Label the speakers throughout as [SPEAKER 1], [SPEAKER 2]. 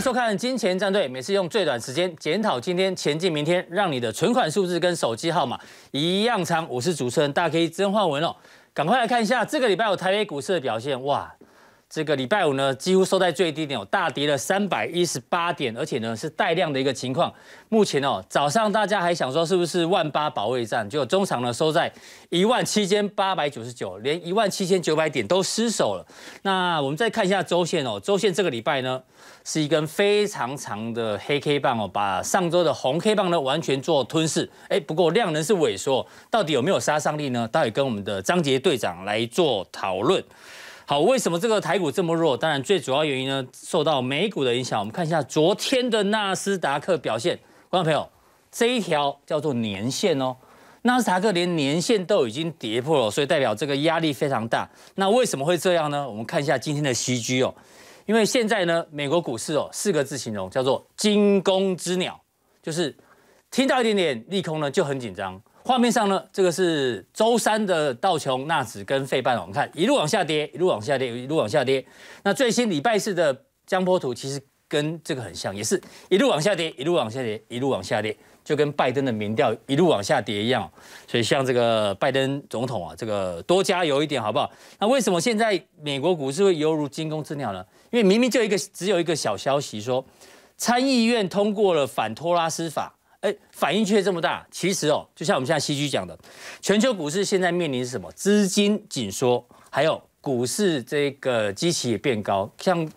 [SPEAKER 1] 收看金钱战队，每次用最短时间检讨今天、前进明天，让你的存款数字跟手机号码一样长。我是主持人，大家可以真文哦，赶快来看一下这个礼拜有台北股市的表现哇！这个礼拜五呢，几乎收在最低点，大跌了三百一十八点，而且呢是带量的一个情况。目前哦，早上大家还想说是不是万八保卫战？结果中场呢收在一万七千八百九十九，连一万七千九百点都失守了。那我们再看一下周线哦，周线这个礼拜呢是一根非常长的黑 K 棒哦，把上周的红 K 棒呢完全做吞噬。哎，不过量能是萎缩，到底有没有杀伤力呢？待会跟我们的张杰队长来做讨论。好，为什么这个台股这么弱？当然，最主要原因呢，受到美股的影响。我们看一下昨天的纳斯达克表现，观众朋友，这一条叫做年线哦，纳斯达克连年线都已经跌破了，所以代表这个压力非常大。那为什么会这样呢？我们看一下今天的 CG 哦，因为现在呢，美国股市哦，四个字形容叫做惊弓之鸟，就是听到一点点利空呢就很紧张。画面上呢，这个是周三的道琼纳指跟费半们看一路往下跌，一路往下跌，一路往下跌。那最新礼拜四的江波图其实跟这个很像，也是一路往下跌，一路往下跌，一路往下跌，就跟拜登的民调一路往下跌一样。所以像这个拜登总统啊，这个多加油一点好不好？那为什么现在美国股市会犹如惊弓之鸟呢？因为明明就一个只有一个小消息说，参议院通过了反托拉斯法。哎，反应却这么大。其实哦，就像我们现在 C G 讲的，全球股市现在面临是什么？资金紧缩，还有股市这个基期也变高。像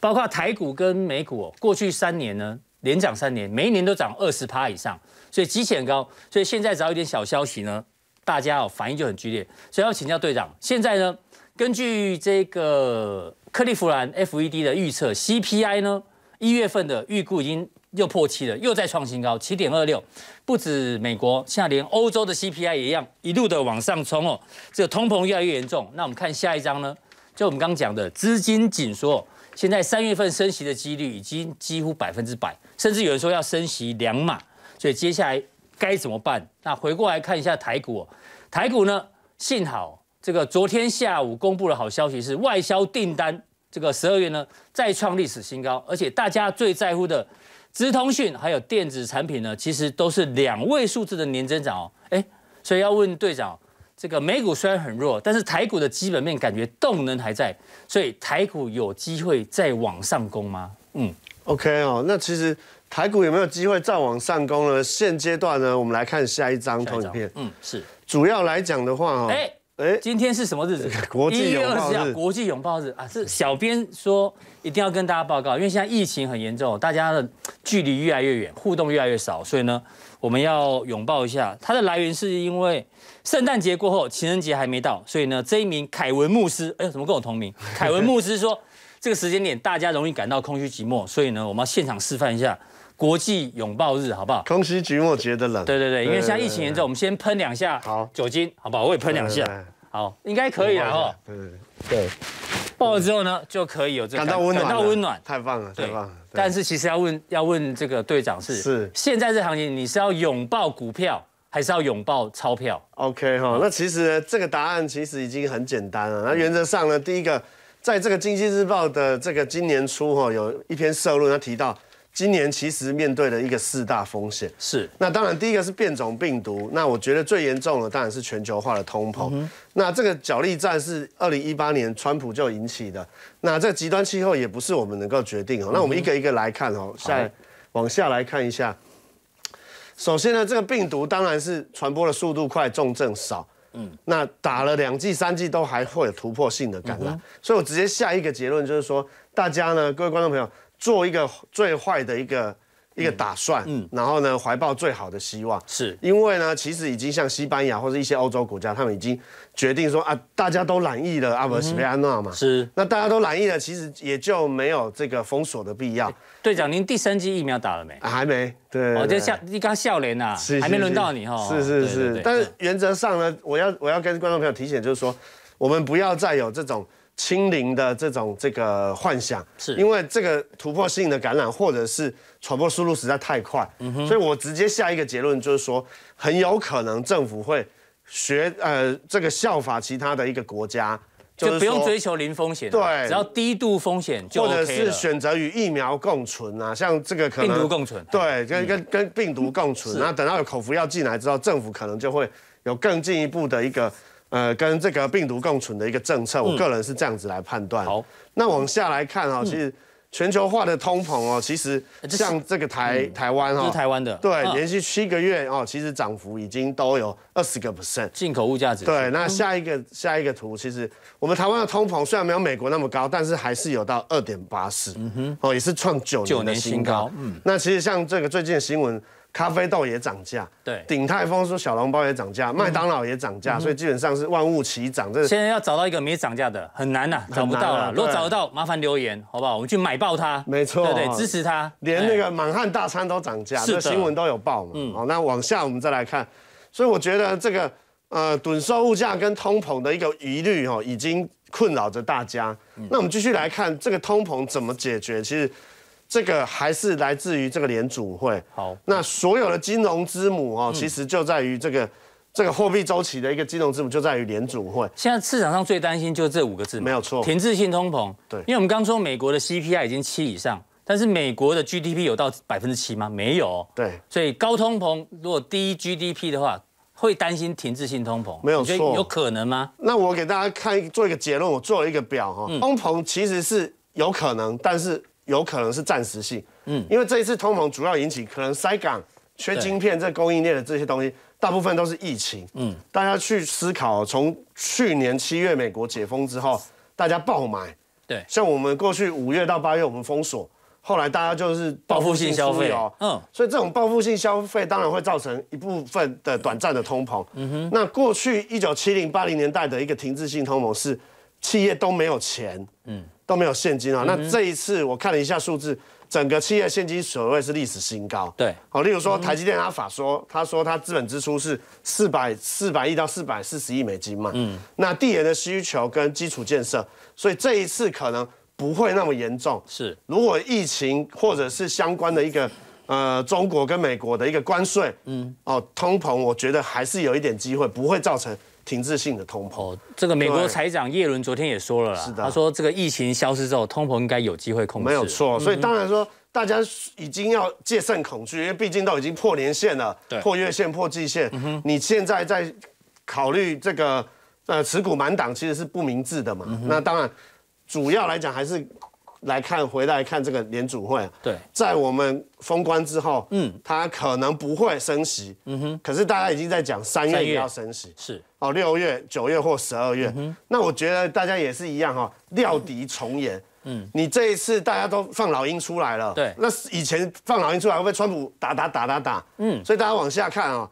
[SPEAKER 1] 包括台股跟美股，过去三年呢连涨三年，每一年都涨二十趴以上，所以基期很高。所以现在只要一点小消息呢，大家哦反应就很剧烈。所以要请教队长，现在呢，根据这个克利夫兰 F E D 的预测，C P I 呢一月份的预估已经。又破七了，又在创新高，七点二六，不止美国，现在连欧洲的 CPI 也一样，一路的往上冲哦，这个通膨越来越严重。那我们看下一章呢？就我们刚讲的资金紧缩，现在三月份升息的几率已经几乎百分之百，甚至有人说要升息两码。所以接下来该怎么办？那回过来看一下台股，哦，台股呢，幸好这个昨天下午公布了好消息，是外销订单这个十二月呢再创历史新高，而且大家最在乎的。资通讯还有电子产品呢，其实都是两位数字的年增长哦。哎，所以要问队长，这个美股虽然很弱，但是台股的基本面感觉动能还在，所以台股有机会再往上攻吗？嗯
[SPEAKER 2] ，OK 哦，那其实台股有没有机会再往上攻呢？现阶段呢，我们来看下
[SPEAKER 1] 一张影片。嗯，是主要来讲的话哈。今天是什么日子？国际拥抱日。国际拥抱日啊，是小编说一定要跟大家报告，因为现在疫情很严重，大家的距离越来越远，互动越来越少，所以呢，我们要拥抱一下。它的来源是因为圣诞节过后，情人节还没到，所以呢，这一名凯文牧师，哎，怎么跟我同名？凯文牧师说，这个时间点大家容易感到空虚寂寞，所以呢，我们要现场示范一下。国际拥抱日，好不好？空虚寂寞觉得冷。对对对，因为现在疫情严重，我们先喷两下好酒精，好不好？我也喷两下，好，应该可以了哈。对对对，抱了之后呢，就可以有这感到温暖，感到温暖，太棒了，太棒了。但是其实要问，要问这个队长是是现在这行情，你是要拥抱股票，还是要拥抱钞票？OK 哈，那
[SPEAKER 2] 其实这个答案其实已经很简单了。那原则上呢，第一个，在这个经济日报的这个今年初哈，有一篇社论，他提到。今年其实面对的一个四大风险，是那当然第一个是变种病毒，那我觉得最严重的当然是全球化的通膨，那这个角力战是二零一八年川普就引起的，那这极端气候也不是我们能够决定哦，那我们一个一个来看哦，再往下来看一下，首先呢这个病毒当然是传播的速度快，重症少，嗯，那打了两剂三剂都还会有突破性的感染，所以我直接下一个结论就是说，大家呢各位观众朋友。做一个最坏的一个一个打算，嗯，然后呢，怀抱最好的希望，是，因为呢，其实已经像西班牙或者一些欧洲国家，他们已经决定说啊，大家都满意了阿博斯贝安娜嘛，是，那大家都满意了，其实也就没有这个封锁的必要。队
[SPEAKER 1] 长，您第三剂疫苗打了没？还没，对，我就笑，你刚笑脸呐，还没轮到你哈，是是是，但是
[SPEAKER 2] 原则上呢，我要我要跟观众朋友提醒，就是说，我们不要再有这种。清零的这种这个幻想，是因为这个突破性的感染或者是传播速度实在太快，所以我直接下一个结论就是说，很有可能政府会学呃这个效法其他的一个国家，就不用追
[SPEAKER 1] 求零风险，对，只要低度风险
[SPEAKER 2] 就或者是选择与疫苗共存啊，像这个可能病毒共存，对，跟跟跟病毒共存，然等到有口服药进来之后，政府可能就会有更进一步的一个。呃，跟这个病毒共存的一个政策，我个人是这样子来判断。好，那往下来看哈，其实全球化的通膨哦，其实像这个台台湾哈，是台湾的，对，连续七个月哦，其实涨幅已经都有二十个 percent，进口物价值。对，那下一个下一个图，其实我们台湾的通膨虽然没有美国那么高，但是还是有到二点八四，嗯哼，哦，也是创九年的新高。嗯，那其实像这个最近的新闻。咖啡豆也涨价，对，鼎泰丰说小笼包也涨价，麦当劳也涨价，所以基本上是万物齐涨。这现在
[SPEAKER 1] 要找到一个没涨价的很难呐，找不到了。如果找得到，麻烦留言，好不好？我们去买爆它，没错，对对，支持它。连那个满汉大餐都涨价，这新闻
[SPEAKER 2] 都有报嘛。嗯，好，那往下我们再来看。所以我觉得这个呃，吨售物价跟通膨的一个疑虑哈，已经困扰着大家。那我们继续来看这个通膨怎么解决。其实。这个还是来自于这个联储会。好，那所有的金融之母哦，其实就在于
[SPEAKER 1] 这个这个货币周期的一个金融之母，就在于联储会。现在市场上最担心就是这五个字没有错，停滞性通膨。对，因为我们刚说美国的 C P I 已经七以上，但是美国的 G D P 有到百分之七吗？没有。对，所以高通膨如果低 G D P 的话，会担心停滞性通膨。没有错，有可能吗？那
[SPEAKER 2] 我给大家看做一个结论，我做一个表哈，通膨其实是有可能，但是。有可能是暂时性，嗯，因为这一次通膨主要引起可能塞港缺晶片，这供应链的这些东西大部分都是疫情，嗯，大家去思考，从去年七月美国解封之后，大家爆买，对，像我们过去五月到八月我们封锁，后来大家就是报复性消费哦，嗯，所以这种报复性消费当然会造成一部分的短暂的通膨，嗯哼，那过去一九七零八零年代的一个停滞性通膨是企业都没有钱，嗯。都没有现金啊，那这一次我看了一下数字，整个企业现金所谓是历史新高。对，好，例如说台积电阿法说，他说他资本支出是四百四百亿到四百四十亿美金嘛，嗯，那地缘的需求跟基础建设，所以这一次可能不会那么严重。是，如果疫情或者是相关的一个。呃，中国跟美国的一个关税，嗯，哦，通膨，我觉得还是有一点机会，不会造成停滞性的通膨。哦，这个美国
[SPEAKER 1] 财长耶伦昨天也说了啦，他说这个疫情消失之后，通膨应该有机会控制。没有错，所以当
[SPEAKER 2] 然说，大家已经要戒慎恐惧，因为毕竟都已经破年线了，破月线，破季线，你现在在考虑这个呃持股满档，其实是不明智的嘛。那当然，主要来讲还是。来看，回来看这个联组会对，在我们封关之后，嗯，它可能不会升息，嗯哼。可是大家已经在讲三月要升息，是哦，六月、九月或十二月。嗯、那我觉得大家也是一样哈，料敌从严。嗯，你这一次大家都放老鹰出来了，对。那以前放老鹰出来会被川普打打打打打，嗯。所以大家往下看啊，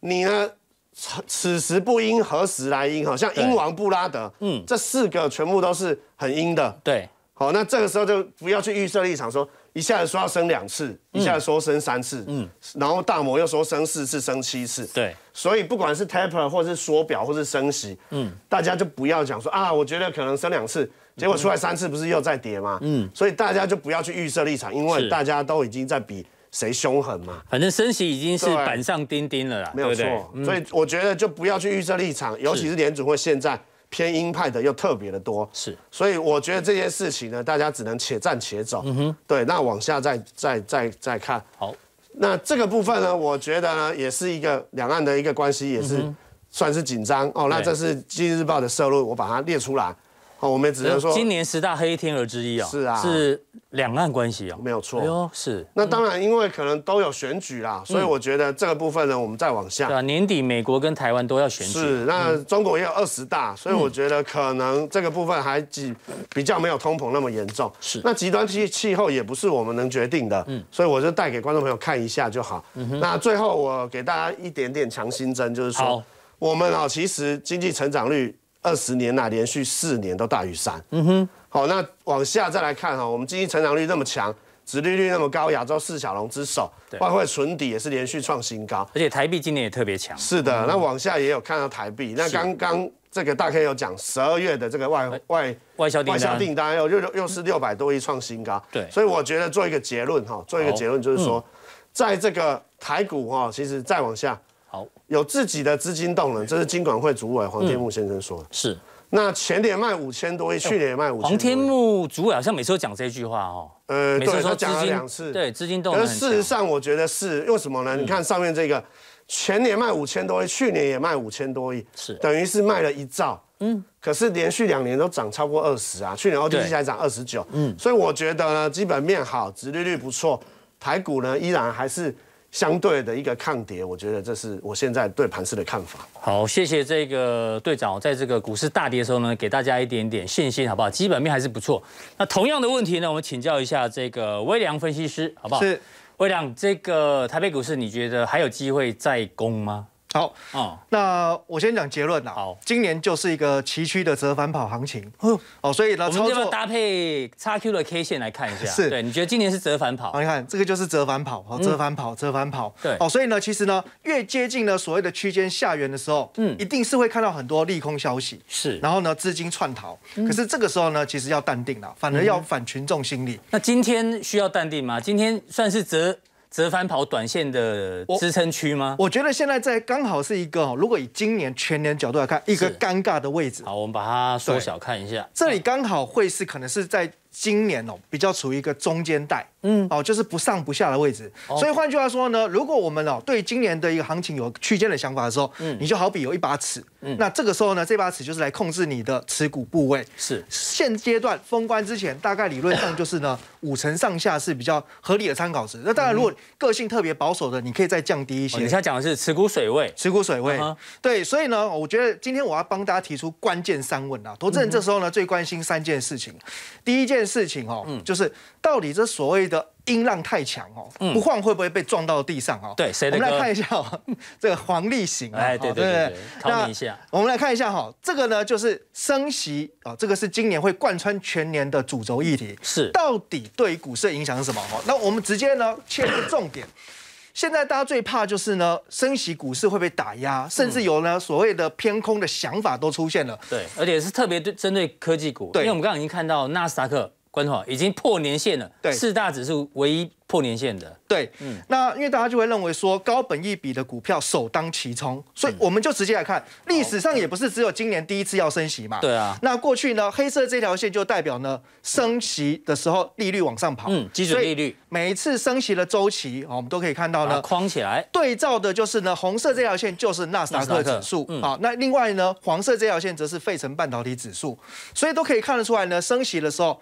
[SPEAKER 2] 你呢，此时不应何时来应？好像英王布拉德，嗯，这四个全部都是很阴的，对。好，那这个时候就不要去预设立场，说一下子说要升两次，一下子说升三次，嗯，然后大摩又说升四次、升七次，对，所以不管是 taper 或是缩表或是升息，嗯，大家就不要讲说啊，我觉得可能升两次，结果出来三次不是又再跌吗？嗯，所以大家就不要去预设立场，因为大家都已经在比谁凶狠嘛。
[SPEAKER 1] 反正升息已经是板上钉钉了啦，没有错，所以
[SPEAKER 2] 我觉得就不要去预设立场，尤其是联储会现在。偏鹰派的又特别的多，是，所以我觉得这件事情呢，大家只能且战且走。嗯哼，对，那往下再、再、再、再看。好，那这个部分呢，我觉得呢，也是一个两岸的一个关系，也是算是紧张哦。那这是《经济日报》的摄入，我把它列出来。
[SPEAKER 1] 哦，我们只能说今年十大黑天鹅之一啊，是啊，是两岸关系啊，没有错，哦，是。
[SPEAKER 2] 那当然，因为可能都有选举啦，所以我觉得这个部分呢，我们再往下。对
[SPEAKER 1] 啊，年底美国跟台湾都要选举，是。那
[SPEAKER 2] 中国也有二十大，所以我觉得可能这个部分还比比较没有通膨那么严重。是。那极端气气候也不是我们能决定的，嗯，所以我就带给观众朋友看一下就好。嗯哼。那最后我给大家一点点强心针，就是说，我们啊，其实经济成长率。二十年来连续四年都大于三。嗯哼，好，那往下再来看哈，我们经济成长率那么强，殖利率那么高，亚洲四小龙之首，外汇存底也是连续创新高，
[SPEAKER 1] 而且台币今年也特别强。是的，那往
[SPEAKER 2] 下也有看到台币。那刚刚这个大 K 有讲十二月的这个外外外销外销订单又又又是六百多亿创新高。对，所以我觉得做一个结论哈，做一个结论就是说，在这个台股哈，其实再往下。好，有自己的资金动能，这是金管会主委黄天木先生说。是，那前年卖五千多亿，去年也卖五千。黄天
[SPEAKER 1] 木主委好像每次都讲这句话哦。呃，对，他讲了两次。对，资金动能。事实
[SPEAKER 2] 上，我觉得是，为什么呢？你看上面这个，前年卖五千多亿，去年也卖五千多亿，是，等于是卖了一兆。嗯。可是连续两年都涨超过二十啊，去年 O T C 才涨二十九。嗯。所以我觉得呢，基本面好，殖利率不错，台股呢依然还是。相对的一个抗跌，我觉得这是我现在
[SPEAKER 1] 对盘市的看法。好，谢谢这个队长，在这个股市大跌的时候呢，给大家一点点信心，好不好？基本面还是不错。那同样的问题呢，我们请教一下这个微良分析师，好不好？是，微良，这个台北股市，你觉得还有机会再攻吗？好啊，
[SPEAKER 3] 那我先讲结论啦。好，今年就是一个崎岖的折返跑行情。
[SPEAKER 1] 哦，所以呢，我们就不要搭配叉 Q 的 K 线来看一下？是，对，你觉得今年是折返跑？你看这个就是折返跑，好，折返跑，折返跑。对，
[SPEAKER 3] 哦，所以呢，其实呢，越接近呢所谓的区间下缘的时候，嗯，一定是会看到很多利空消息。是，然后呢，资金窜逃。
[SPEAKER 1] 可是这个时候呢，其实要淡定了，反而要反群众心理。那今天需要淡定吗？今天算是折。折返跑短线的支撑区吗？我
[SPEAKER 3] 觉得现在在刚好是一个，如果以今年全年角度来看，一个尴尬的位置。好，我们把它缩小看一下，这里刚好会是可能是在今年哦，比较处于一个中间带。嗯，哦，就是不上不下的位置，所以换句话说呢，如果我们哦对今年的一个行情有区间的想法的时候，嗯，你就好比有一把尺，嗯，那这个时候呢，这把尺就是来控制你的持股部位。是，现阶段封关之前，大概理论上就是呢五成上下是比较合理的参考值。那当然，如果个性特别保守的，你可以再降低一些。你现在
[SPEAKER 1] 讲的是持股水位，持
[SPEAKER 3] 股水位，对。所以呢，我觉得今天我要帮大家提出关键三问啊，投资人这时候呢最关心三件事情，第一件事情哦，嗯，就是到底这所谓。的音浪太强哦，不晃会不会被撞到地上哦？对，我们来看一下哦，这个黄立行，哎，对对对，那一下。我们来看一下哈，这个呢就是升息啊，这个是今年会贯穿全年的主轴议题，是到底对股市影响是什么哈？那我们直接呢切入重点，现在大家最怕就是呢升息股市会被打压，甚至有呢所谓的偏空的想法都出现了，
[SPEAKER 1] 对，而且是特别对针对科技股，因为我们刚刚已经看到纳斯达克。观众好，已经破年线了。对，四大指数唯一破年线的。对，嗯，那因为大家就会认为说高本益比的股票首当其
[SPEAKER 3] 冲，所以我们就直接来看，历史上也不是只有今年第一次要升息嘛。对啊。那过去呢，黑色这条线就代表呢升息的时候利率往上跑，嗯，基准利率。每一次升息的周期，我们都可以看到呢，框起来。对照的就是呢，红色这条线就是纳斯达克指数，好，那另外呢，黄色这条线则是费城半导体指数，所以都可以看得出来呢，升息的时候。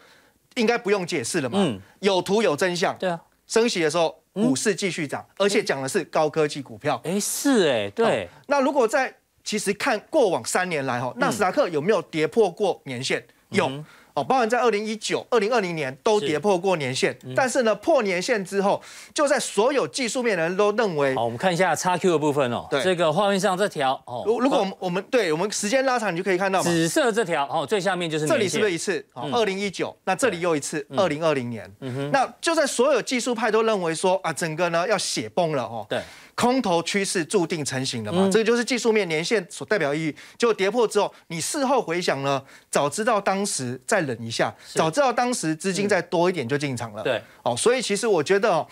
[SPEAKER 3] 应该不用解释了嘛？嗯，有图有真相。对啊，升息的时候股市继续涨，而且讲的是高科技股票。哎，是哎，对。那如果在其实看过往三年来哈，纳斯达克有没有跌破过年限？有。哦，包含在二零一九、二零二零年都跌破过年线，但是呢，破年线之后，就在所有技术面的人都认为，好，我们看一下差 Q 的部分哦，对，这个画面上这条哦，如如果我们我们对我们时间拉长，你就可以看到紫色这条哦，最下面就是这里是不是一次二零一九？那这里又一次二零二零年，嗯哼，那就在所有技术派都认为说啊，整个呢要血崩了哦，对。空头趋势注定成型了嘛？这个就是技术面年线所代表意义。就跌破之后，你事后回想呢，早知道当时再忍一下，早知道当时资金再多一点就进场了。对，哦，所以其实我觉得哦，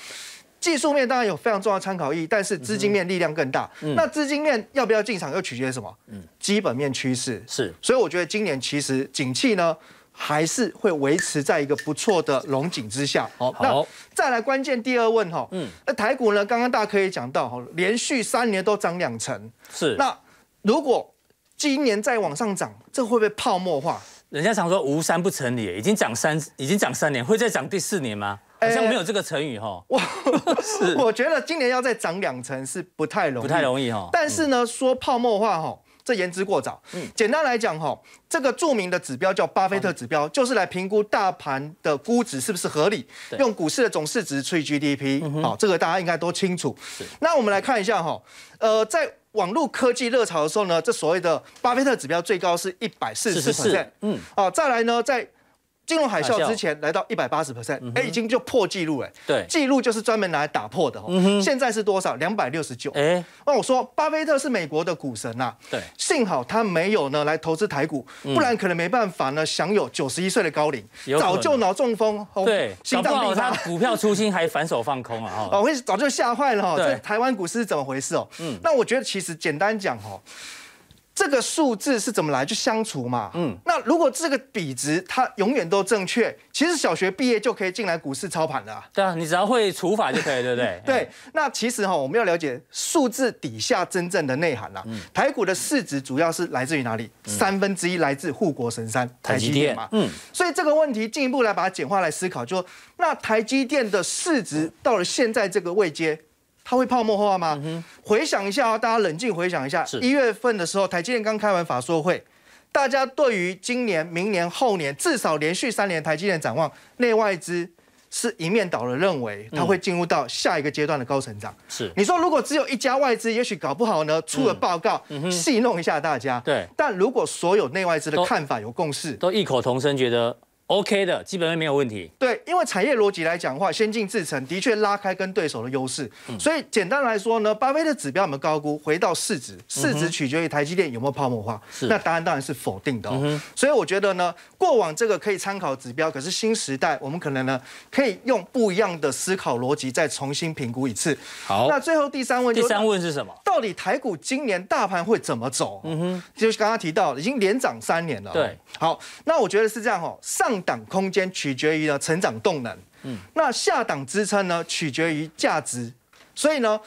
[SPEAKER 3] 技术面当然有非常重要的参考意义，但是资金面力量更大。那资金面要不要进场，又取决于什么？嗯，基本面趋势是。所以我觉得今年其实景气呢。还是会维持在一个不错的龙景之下。好，那再来关键第二问哈。嗯。那台股呢？刚刚大家可以讲到哈，连续三年都涨两成。是。那如果今年再往上涨，这会不会泡沫化？
[SPEAKER 1] 人家常说无三不成理，已经涨三，已经涨三年，会再涨第四年吗？好像没有这个成语哈。
[SPEAKER 3] 是。我觉得今年要再涨两成是不太容易，不太容易哈。但是呢，说泡沫化哈。这言之过早。嗯，简单来讲哈，这个著名的指标叫巴菲特指标，就是来评估大盘的估值是不是合理，用股市的总市值除以 GDP。好，这个大家应该都清楚。那我们来看一下哈，呃，在网络科技热潮的时候呢，这所谓的巴菲特指标最高是一百四十四。嗯，好，再来呢，在。金融海啸之前来到一百八十 percent，哎，已经就破纪录哎，对，纪录就是专门拿来打破的哈。现在是多少？两百六十九。哎，那我说巴菲特是美国的股神呐，对，幸好他没有呢来投资台股，不然可能没办法呢
[SPEAKER 1] 享有九十一岁的高龄，早就
[SPEAKER 3] 脑中风、心脏病。
[SPEAKER 1] 股票初心还反手放空啊？
[SPEAKER 3] 我会早就吓坏了哈。这台湾股市是怎么回事哦？嗯，那我觉得其实简单讲哈。这个数字是怎么来？就相除嘛。嗯，那如果这个比值它永远都正确，其实小学毕业就可以进来股市操盘了。
[SPEAKER 1] 对啊，你只要会除法就可以，对不对？
[SPEAKER 3] 对。那其实哈，我们要了解数字底下真正的内涵啦。嗯。台股的市值主要是来自于哪里？三分之一来自护国神山台积电嘛。嗯。所以这个问题进一步来把它简化来思考，就那台积电的市值到了现在这个位阶。它会泡沫化吗？回想一下啊，大家冷静回想一下，一月份的时候，台积电刚开完法说会，大家对于今年、明年、后年至少连续三年台积电展望内外资是一面倒的认为它会进入到下一个阶段的高成长。是，你说如果只有一家外资，也许搞不好呢，出了报告戏弄一下大家。对，但如果所有内外资的看法有共识，都异口
[SPEAKER 1] 同声觉得。OK 的，基本上没有问题。
[SPEAKER 3] 对，因为产业逻辑来讲的话，先进制程的确拉开跟对手的优势。所以简单来说呢，巴菲特指标有没有高估？回到市值，市值取决于台积电有没有泡沫化。那答案当然是否定的。所以我觉得呢，过往这个可以参考指标，可是新时代我们可能呢，可以用不一样的思考逻辑再重新评估一次。好，那最后第三问，第三问是什么？到底台股今年大盘会怎么走？嗯哼，就是刚刚提到已经连涨三年了。对，好，那我觉得是这样哦，上档空间取决于呢成长动能，嗯，那下档支撑呢取决于价值，所以呢。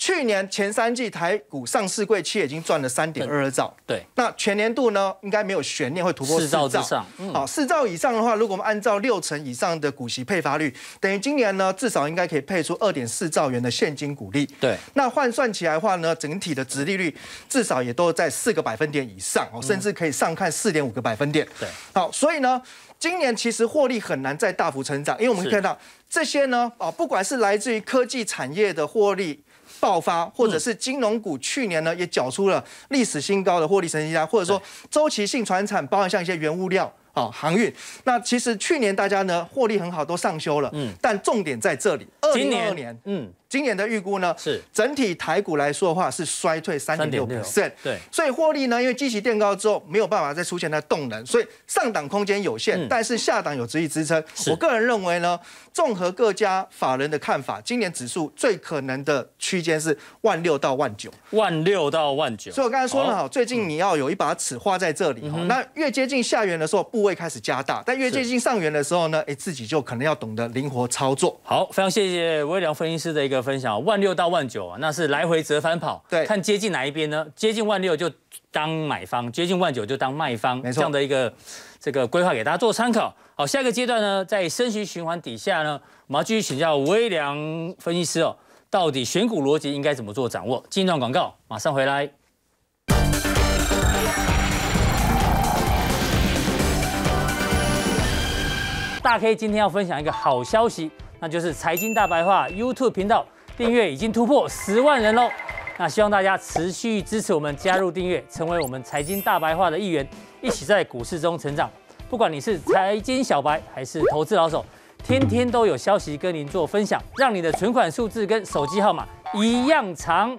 [SPEAKER 3] 去年前三季台股上市企期已经赚了三点二兆，对。那全年度呢，应该没有悬念会突破四兆兆以上。好，四兆以上的话，如果我们按照六成以上的股息配发率，等于今年呢，至少应该可以配出二点四兆元的现金股利。对。那换算起来的话呢，整体的值利率至少也都在四个百分点以上，哦，甚至可以上看四点五个百分点。对。好，所以呢，今年其实获利很难再大幅成长，因为我们看到这些呢，啊，不管是来自于科技产业的获利。爆发，或者是金融股，去年呢也缴出了历史新高的获利成绩单，或者说周期性传产，包含像一些原物料啊、航运，那其实去年大家呢获利很好，都上修了。嗯，但重点在这里，二零二二年，嗯。今年的预估呢，是整体台股来说的话是衰退三点六 percent，对，所以获利呢，因为基期垫高之后，没有办法再出现那动能，所以上档空间有限，但是下档有直接支撑。我个人认为呢，综合各家法人的看法，今年指数最可能的区间是万六到万九，
[SPEAKER 1] 万六到
[SPEAKER 3] 万九。所以我刚才说了哈，最近你要有一把尺画在这里，那越接近下缘的时候，部位开
[SPEAKER 1] 始加大，但越接近上缘的时候呢，哎，自己就可能要懂得灵活操作。好，非常谢谢微良分析师的一个。分享万六到万九啊，那是来回折返跑，对，看接近哪一边呢？接近万六就当买方，接近万九就当卖方，没错，这样的一个这个规划给大家做参考。好，下一个阶段呢，在升息循环底下呢，我们要继续请教微量分析师哦，到底选股逻辑应该怎么做？掌握。一段广告马上回来。大 K 今天要分享一个好消息。那就是财经大白话 YouTube 频道订阅已经突破十万人喽！那希望大家持续支持我们，加入订阅，成为我们财经大白话的一员，一起在股市中成长。不管你是财经小白还是投资老手，天天都有消息跟您做分享，让你的存款数字跟手机号码一样长。